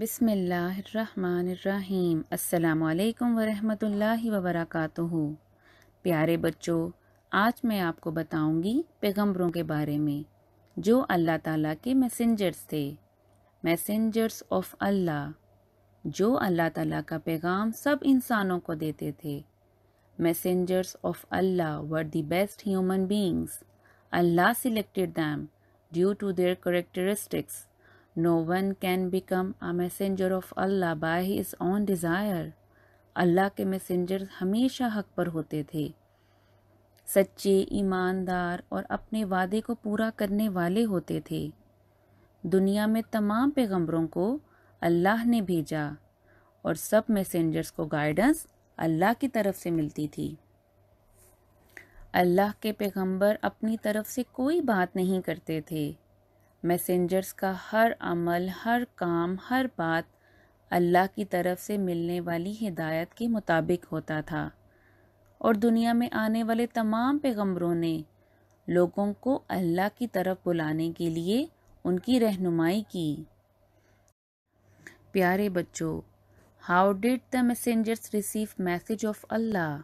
बिसमीम् अल्लाम वरहमतुल्लाहि वबरकातुहू प्यारे बच्चों आज मैं आपको बताऊंगी पैगंबरों के बारे में जो अल्लाह ताला के मैसेंजर्स थे मैसेंजर्स ऑफ अल्लाह जो अल्लाह ताला का पैगाम सब इंसानों को देते थे messengers of Allah were the best human beings Allah selected them due to their characteristics no one can become a messenger of Allah by his own desire Allah के मैसेंजर हमेशा हक पर होते थे सच्चे ईमानदार और अपने वादे को पूरा करने वाले होते थे दुनिया में तमाम पैगंबरों को अल्लाह ने भेजा और सब मैसेंजर्स को गाइडेंस अल्लाह की तरफ से मिलती थी अल्लाह के पैगंबर अपनी तरफ से कोई बात नहीं करते थे मैसेंजर्स का हर अमल हर काम हर बात अल्लाह की तरफ से मिलने वाली हिदायत के मुताबिक होता था और दुनिया में आने वाले तमाम पैगम्बरों ने लोगों को अल्लाह की तरफ बुलाने के लिए उनकी रहनुमाई की प्यारे बच्चों how did the messengers receive message of Allah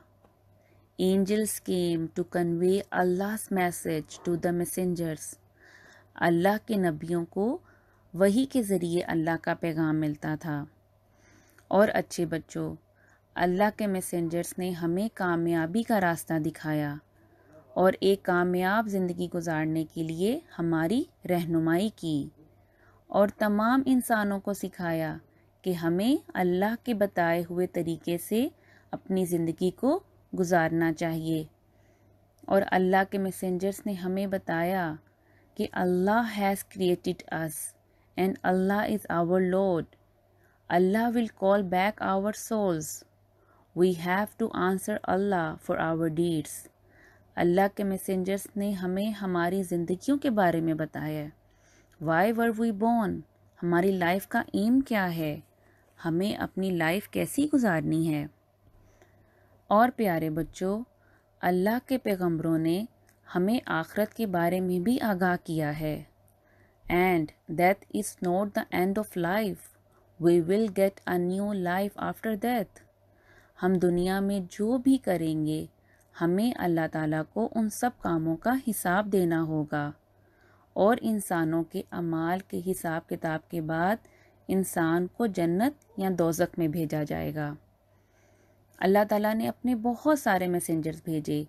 angels came to convey Allah message to the messengers Allah के नबियों को वही के ज़रिए अल्लाह का पैगाम मिलता था और अच्छे बच्चों अल्लाह के मैसेंजर्स ने हमें कामयाबी का रास्ता दिखाया और एक कामयाब ज़िंदगी गुजारने के लिए हमारी रहनुमाई की और तमाम इंसानों को सिखाया कि हमें अल्लाह के बताए हुए तरीके से अपनी ज़िंदगी को गुजारना चाहिए और अल्लाह के मैसेंजर्स ने हमें बताया कि Allah has created us and Allah is our lord Allah will call back our souls we have to answer Allah for our deeds Allah के मैसेंजर्स ने हमें हमारी ज़िंदगियों के बारे में बताया वाई वर वी बॉर्न हमारी लाइफ का एम क्या है हमें अपनी लाइफ कैसी गुजारनी है और प्यारे बच्चों अल्लाह के पैगम्बरों ने हमें आखरत के बारे में भी आगाह किया है and that is not the end of life we will get a new life after death हम दुनिया में जो भी करेंगे हमें अल्लाह ताला को उन सब कामों का हिसाब देना होगा और इंसानों के अमाल के हिसाब किताब के बाद इंसान को जन्नत या दोजक में भेजा जाएगा अल्लाह ताला ने अपने बहुत सारे मैसेंजर्स भेजे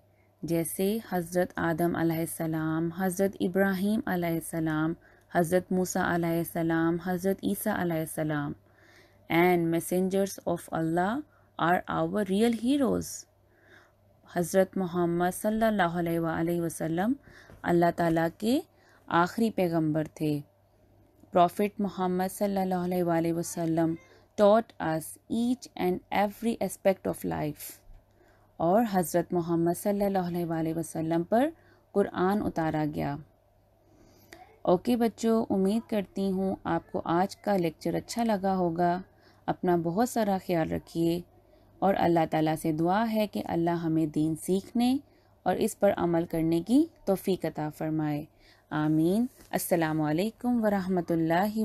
जैसे हज़रत आदम आसमाम हज़रत इब्राहीम आसमाम हज़रत मूसा आसमाम हज़रत ईसा आसमाम and messengers of Allah are our real heroes हज़रत मोहम्मद सल्लल्लाहु वसल्लम अल्लाह ताला के आखिरी पैगंबर थे प्रॉफिट मोहम्मद सल्लल्लाहु अलैहि वसल्लम each and every aspect of life और हज़रत मोहम्मद सल्ला वसम पर कुरान उतारा गया ओके बच्चों उम्मीद करती हूँ आपको आज का लेक्चर अच्छा लगा होगा अपना बहुत सारा ख्याल रखिए और अल्लाह ताला से दुआ है कि अल्लाह हमें दीन सीखने और इस पर अमल करने की तोफ़ी कता फ़रमाए आमीन अस्सलाम वालेकुम वरहमतुल्लाहि